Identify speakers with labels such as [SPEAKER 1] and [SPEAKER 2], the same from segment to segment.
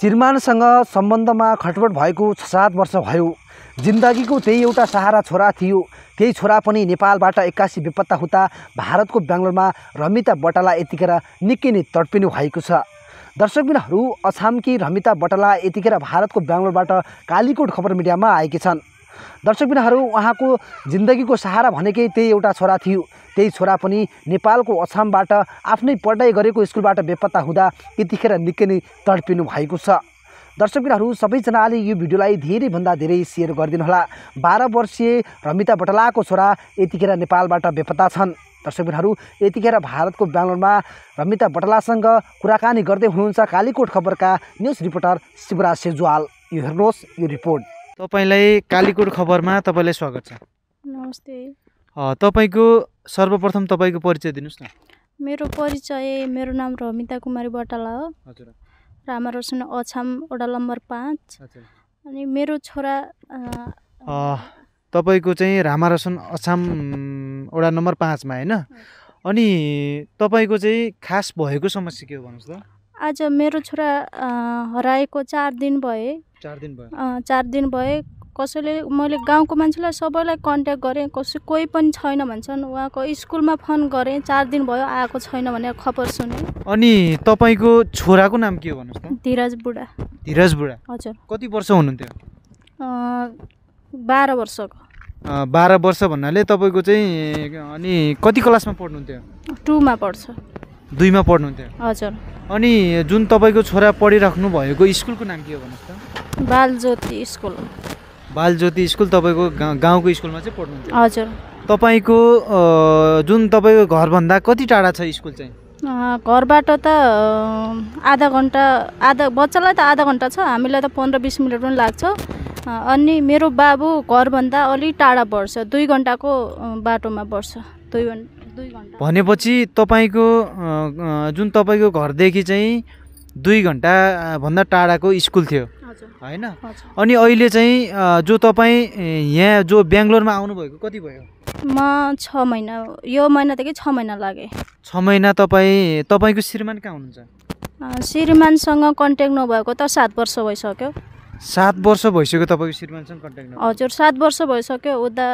[SPEAKER 1] श्रीमानसँग सम्बन्धमा खटपट भएको छ सात वर्ष भयो जिन्दगीको त्यही एउटा सहारा छोरा थियो त्यही छोरा पनि नेपालबाट एक्कासी बेपत्ता हुँदा भारतको बेङ्गलोरमा रमिता बटाला यतिखेर निकै नै तडपिनु भएको छ दर्शकबिनहरू अछामकी रमिता बटाला यतिखेर भारतको बेङ्गलोरबाट कालीकोट खबर मिडियामा आएकी छन् दर्शकबिनहरू उहाँको जिन्दगीको सहारा भनेकै त्यही एउटा छोरा थियो त्यही छोरा पनि नेपालको अछामबाट आफ्नै पढाइ गरेको स्कुलबाट बेपत्ता हुँदा यतिखेर निकै नै तडपिनु भएको छ दर्शकबिनहरू सबैजनाले यो भिडियोलाई धेरैभन्दा धेरै सेयर गरिदिनुहोला बाह्र वर्षीय रमिता बटलाको छोरा यतिखेर नेपालबाट बेपत्ता छन् दर्शकबिनहरू यतिखेर भारतको बेङ्गलोरमा रमिता बटलासँग कुराकानी गर्दै हुनुहुन्छ कालीकोट खबरका न्युज रिपोर्टर शिवराज सेजवाल यो हेर्नुहोस् यो रिपोर्ट तपाईँलाई कालीकोट खबरमा तपाईँलाई स्वागत छ नमस्ते तपाईँको सर्वप्रथम तपाईँको परिचय दिनुहोस् न
[SPEAKER 2] मेरो परिचय मेरो नाम रमिता कुमारी बटाला हो हजुर अछाम ओडा नम्बर पाँच अनि मेरो छोरा
[SPEAKER 1] तपाईँको चाहिँ रामा अछाम ओडा नम्बर पाँचमा होइन अनि तपाईँको चाहिँ खास भएको समस्या के हो भन्नुहोस् त
[SPEAKER 2] आज मेरो छोरा हराएको चार दिन भए
[SPEAKER 1] चार दिन भयो
[SPEAKER 2] चार दिन भए कसैले मैले गाउँको मान्छेलाई सबैलाई कन्ट्याक्ट गरेँ कसै कोही पनि छैन भन्छन् उहाँको स्कुलमा फोन गरेँ चार दिन भयो आएको छैन भनेर खबर सुने
[SPEAKER 1] अनि तपाईँको छोराको नाम के हो भन्नुहोस्
[SPEAKER 2] धीरज बुढा धीरज बुढा हजुर
[SPEAKER 1] कति वर्ष हुनुहुन्थ्यो
[SPEAKER 2] बाह्र वर्षको
[SPEAKER 1] बाह्र वर्ष भन्नाले तपाईँको चाहिँ अनि कति क्लासमा पढ्नुहुन्थ्यो टुमा पढ्छ दुईमा पढ्नुहुन्थ्यो हजुर अनि जुन तपाईँको छोरा पढिराख्नु भएको
[SPEAKER 2] स्कुलको नाम के हो भन्नुहोस् त बालज्योति स्कुल
[SPEAKER 1] बालज्योति स्कुल तपाईँको गाउँको स्कुलमा चाहिँ पढ्नुहुन्छ हजुर तपाईँको जुन तपाईँको घरभन्दा कति टाढा छ स्कुल
[SPEAKER 2] चाहिँ घरबाट त आधा घन्टा आधा बच्चालाई त आधा घन्टा छ हामीलाई त पन्ध्र बिस मिनट पनि लाग्छ अनि मेरो बाबु घरभन्दा अलिक टाढा पर्छ दुई घन्टाको बाटोमा पर्छ दुई घन्टा
[SPEAKER 1] भनेपछि तपाईँको जुन तपाईँको घरदेखि चाहिँ दुई भन्दा टाढाको स्कुल थियो होइन अनि अहिले चाहिँ जो तपाईँ यहाँ जो बेङ्गलोरमा आउनुभएको कति भयो
[SPEAKER 2] म छ महिना यो महिनादेखि छ महिना लागे
[SPEAKER 1] छ महिना तपाईँ तपाईँको श्रीमान कहाँ हुनुहुन्छ
[SPEAKER 2] श्रीमानसँग कन्ट्याक्ट नभएको त सात वर्ष भइसक्यो
[SPEAKER 1] सात वर्ष भइसक्यो तपाईँको श्रीमानसँग कन्ट्याक्ट
[SPEAKER 2] हजुर सात वर्ष भइसक्यो उता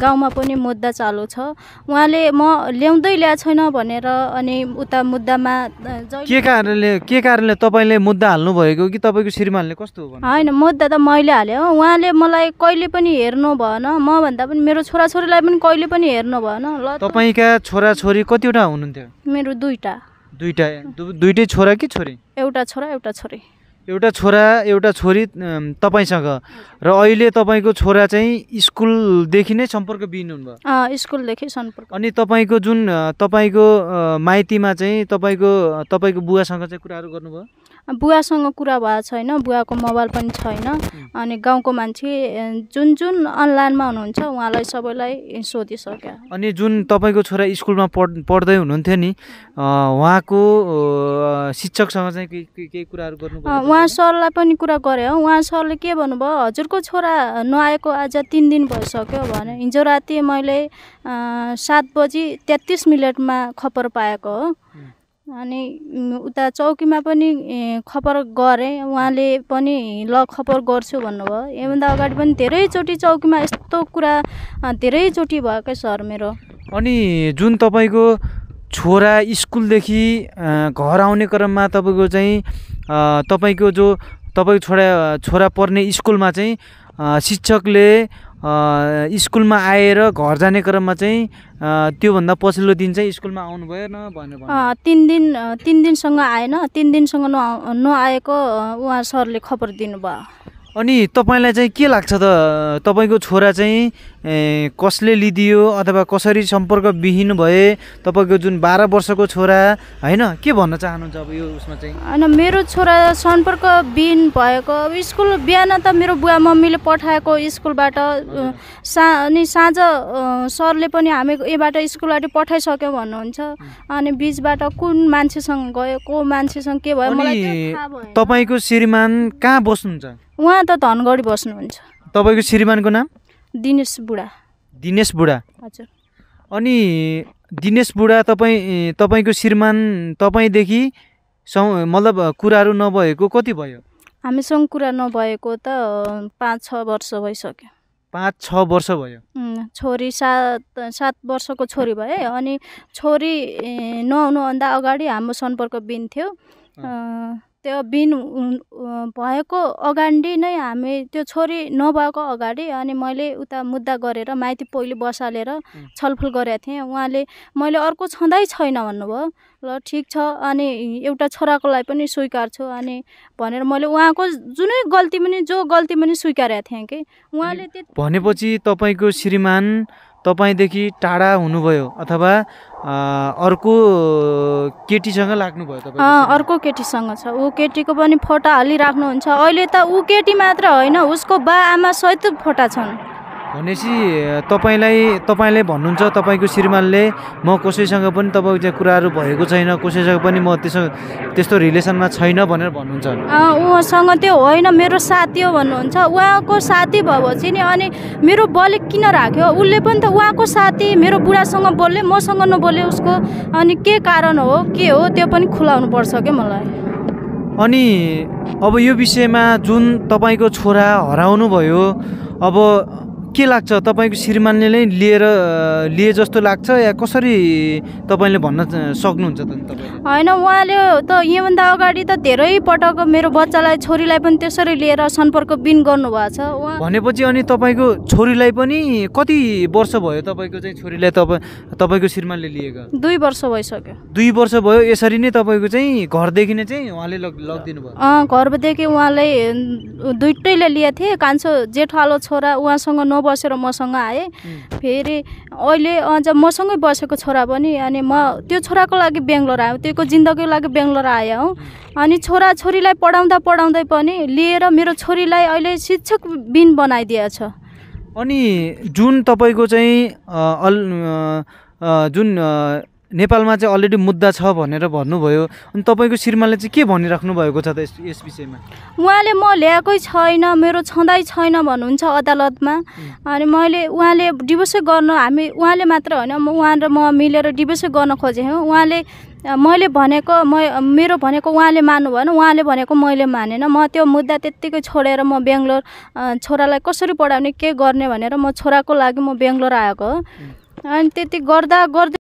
[SPEAKER 2] गाउँमा पनि मुद्दा चालु छ उहाँले म ल्याउँदै ल्याएको छैन भनेर अनि उता मुद्दामा
[SPEAKER 1] के कारणले के कारणले तपाईँले मुद्दा हाल्नु हाल्नुभएको कि तपाईँको श्रीमानले कस्तो
[SPEAKER 2] होइन मुद्दा त मैले हालेँ हो उहाँले मलाई कहिले पनि हेर्नु भएन म भन्दा पनि मेरो छोराछोरीलाई पनि कहिले पनि हेर्नु भएन ल
[SPEAKER 1] तपाईँका छोराछोरी कतिवटा हुनुहुन्थ्यो
[SPEAKER 2] मेरो दुईवटा
[SPEAKER 1] दुईवटा दुइटै छोरा कि छोरी
[SPEAKER 2] एउटा छोरा एउटा छोरी
[SPEAKER 1] एउटा छोरा एउटा छोरी तपाईँसँग र अहिले तपाईँको छोरा चाहिँ स्कुलदेखि नै सम्पर्क बिहिनु
[SPEAKER 2] हुनुभयो स्कुलदेखि सम्पर्क
[SPEAKER 1] अनि तपाईँको जुन तपाईँको माइतीमा चाहिँ तपाईँको तपाईँको बुवासँग चाहिँ कुराहरू गर्नुभयो
[SPEAKER 2] बुवासँग कुरा भएको छैन बुवाको मोबाइल पनि छैन अनि गाउँको मान्छे जुन जुन अनलाइनमा हुनुहुन्छ उहाँलाई सबैलाई सोधिसक्यो
[SPEAKER 1] अनि जुन तपाईँको छोरा स्कुलमा पढ पढ्दै हुनुहुन्थ्यो नि उहाँको शिक्षकसँग चाहिँ केही कुराहरू गर्नु उहाँ
[SPEAKER 2] सरलाई पनि कुरा गरे हो उहाँ सरले के भन्नुभयो हजुरको छोरा नआएको आज तिन दिन भइसक्यो भने हिजो राति मैले सात बजी तेत्तिस मिनटमा खबर पाएको हो अनि उता चौकीमा पनि खपर गरेँ उहाँले पनि ल खपर गर्छु भन्नुभयो योभन्दा अगाडि पनि धेरैचोटि चौकीमा यस्तो कुरा धेरैचोटि भएकै सर मेरो
[SPEAKER 1] अनि जुन तपाईँको छोरा स्कुलदेखि घर आउने क्रममा तपाईँको चाहिँ तपाईँको जो तपाईँको छोरा छोरा पढ्ने स्कुलमा चाहिँ शिक्षकले स्कुलमा आएर घर जाने क्रममा चाहिँ त्योभन्दा पछिल्लो दिन चाहिँ स्कुलमा आउनु भएन
[SPEAKER 2] भनेर तिन दिन तिन दिनसँग आएन तिन दिनसँग नआएको उहाँ सरले खबर दिनुभयो
[SPEAKER 1] अनि तपाईँलाई चाहिँ के लाग्छ त तपाईँको छोरा चाहिँ कसले लिदियो अथवा कसरी सम्पर्कविहीन भए तपाईँको जुन बाह्र वर्षको छोरा होइन के भन्न चाहनुहुन्छ अब यो उसमा चाहिँ
[SPEAKER 2] होइन मेरो छोरा सम्पर्क सम्पर्कविहीन भएको अब स्कुल बिहान त मेरो बुवा मम्मीले पठाएको स्कुलबाट सा अनि साँझ सरले पनि हामी यहाँबाट स्कुलबाट पठाइसक्यो भन्नुहुन्छ अनि बिचबाट कुन मान्छेसँग गयो को मान्छेसँग के भयो मलाई
[SPEAKER 1] तपाईँको श्रीमान कहाँ बस्नुहुन्छ
[SPEAKER 2] उहाँ त धनगढी बस्नुहुन्छ
[SPEAKER 1] तपाईँको श्रीमानको नाम
[SPEAKER 2] दिनेश बुढा दिनेश बुढा हजुर
[SPEAKER 1] अनि दिनेश बुढा तपाईँ तपाईँको श्रीमान तपाईँदेखि मतलब कुराहरू नभएको कति भयो
[SPEAKER 2] हामीसँग कुरा नभएको त पाँच छ वर्ष भइसक्यो
[SPEAKER 1] पाँच छ वर्ष भयो
[SPEAKER 2] छोरी सात सात वर्षको छोरी भए अनि छोरी नआउनुभन्दा अगाडि हाम्रो सम्पर्क बिन्थ्यो त्यो बिन भएको अगाडि नै हामी त्यो छोरी नभएको अगाडि अनि मैले उता मुद्दा गरेर माइती पहिलो बसालेर छलफल गरेको थिएँ उहाँले मैले अर्को छँदै छैन भन्नुभयो ल ठिक छ अनि एउटा छोराको लागि पनि स्वीकार छु अनि भनेर मैले उहाँको जुनै गल्ती पनि जो गल्ती पनि स्वीकारेको थिएँ कि उहाँले
[SPEAKER 1] भनेपछि तपाईँको श्रीमान तपाईँदेखि टाढा हुनुभयो अथवा अर्को केटीसँग लाग्नुभयो तपाईँ
[SPEAKER 2] अर्को केटीसँग छ ऊ केटीको पनि फोटा हालिराख्नुहुन्छ अहिले त ऊ केटी मात्र होइन उसको बा आमा सहित फोटा छन्
[SPEAKER 1] भनेपछि तपाईँलाई तपाईँले भन्नुहुन्छ तपाईँको श्रीमानले म कसैसँग पनि तपाईँको त्यहाँ कुराहरू भएको छैन कसैसँग पनि म त्यसो त्यस्तो रिलेसनमा छैन भनेर भन्नुहुन्छ
[SPEAKER 2] उहाँसँग त्यो होइन मेरो साथी हो भन्नुहुन्छ उहाँको साथी भएपछि नि अनि मेरो बलि किन राख्यो उसले पनि त उहाँको साथी मेरो बुढासँग बोल्यो मसँग नबोल्यो उसको अनि के कारण हो के हो त्यो पनि खुलाउनु पर्छ क्या मलाई
[SPEAKER 1] अनि अब यो विषयमा जुन तपाईँको छोरा हराउनु भयो अब के लाग्छ तपाईँको श्रीमानले नै लिएर लिए जस्तो लाग्छ या कसरी तपाईँले भन्न सक्नुहुन्छ त
[SPEAKER 2] होइन उहाँले त योभन्दा अगाडि त धेरै पटक मेरो बच्चालाई छोरीलाई पनि त्यसरी लिएर सम्पर्क बिन गर्नुभएको
[SPEAKER 1] छ भनेपछि अनि तपाईँको छोरीलाई पनि कति वर्ष भयो तपाईँको चाहिँ छोरीलाई तपाईँ तपाईँको श्रीमानले लिएको
[SPEAKER 2] दुई वर्ष भइसक्यो
[SPEAKER 1] दुई वर्ष भयो यसरी नै तपाईँको चाहिँ घरदेखि नै चाहिँ उहाँले लगिदिनु
[SPEAKER 2] भयो घरदेखि उहाँलाई दुइटैले लिएको थिएँ कान्छो जेठालो छोरा उहाँसँग न बसेर मसँग आए फेरि अहिले अझ मसँगै बसेको छोरा पनि अनि म त्यो छोराको लागि बेङ्गलोर आयो त्योको जिन्दगीको लागि बेङ्गलोर आएँ हौ अनि छोरा छोरीलाई पढाउँदा पढाउँदै पनि लिएर मेरो छोरीलाई अहिले शिक्षक बिन बनाइदिएको छ
[SPEAKER 1] अनि जुन तपाईँको चाहिँ जुन नेपालमा चाहिँ अलरेडी मुद्दा छ भनेर भन्नुभयो अनि तपाईँको श्रीमानले चाहिँ के भनिराख्नु भएको छ त यस यस विषयमा
[SPEAKER 2] उहाँले म ल्याएकै छैन मेरो छँदै छैन भन्नुहुन्छ अदालतमा अनि मैले उहाँले डिभोर्सै गर्न हामी उहाँले मात्र होइन म उहाँ र म मिलेर डिभोर्सै गर्न खोजेँ उहाँले मैले भनेको म मेरो भनेको उहाँले मान्नु भएन उहाँले भनेको मैले मानेन म त्यो मुद्दा त्यत्तिकै छोडेर म बेङ्गलोर छोरालाई कसरी पढाउने के गर्ने भनेर म छोराको लागि म बेङ्गलोर आएको हो अनि त्यति गर्दा गर्दै